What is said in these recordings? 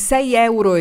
6,40 euro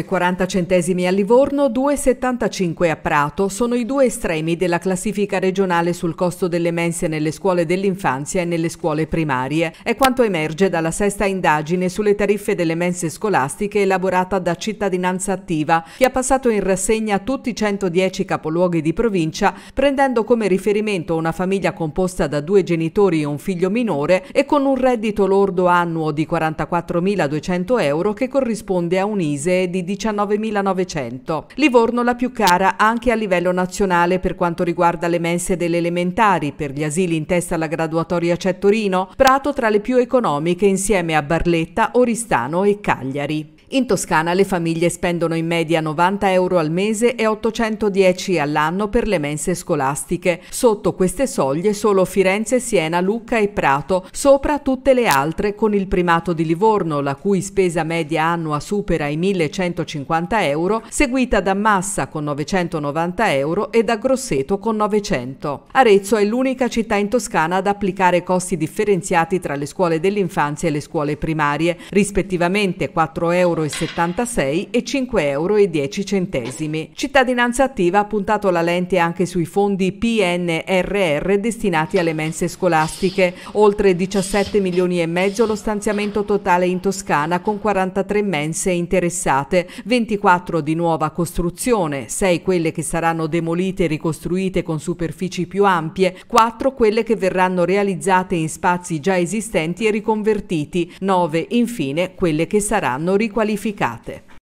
a Livorno, 2,75 a Prato sono i due estremi della classifica regionale sul costo delle mense nelle scuole dell'infanzia e nelle scuole primarie. È quanto emerge dalla sesta indagine sulle tariffe delle mense scolastiche elaborata da Cittadinanza Attiva, che ha passato in rassegna tutti i 110 capoluoghi di provincia, prendendo come riferimento una famiglia composta da due genitori e un figlio minore e con un reddito lordo annuo di 44.200 euro che corrisponde a Unise è di 19.900. Livorno la più cara anche a livello nazionale per quanto riguarda le mense delle elementari, per gli asili in testa alla graduatoria c'è Torino, Prato tra le più economiche insieme a Barletta, Oristano e Cagliari. In Toscana le famiglie spendono in media 90 euro al mese e 810 all'anno per le mense scolastiche. Sotto queste soglie solo Firenze, Siena, Lucca e Prato, sopra tutte le altre con il primato di Livorno, la cui spesa media annua supera i 1150 euro, seguita da Massa con 990 euro e da Grosseto con 900. Arezzo è l'unica città in Toscana ad applicare costi differenziati tra le scuole dell'infanzia e le scuole primarie, rispettivamente 4 euro 2,76 e 5,10 euro. e centesimi. Cittadinanza Attiva ha puntato la lente anche sui fondi PNRR destinati alle mense scolastiche. Oltre 17 milioni e mezzo lo stanziamento totale in Toscana con 43 mense interessate, 24 di nuova costruzione, 6 quelle che saranno demolite e ricostruite con superfici più ampie, 4 quelle che verranno realizzate in spazi già esistenti e riconvertiti, 9 infine quelle che saranno riqualificate qualificate.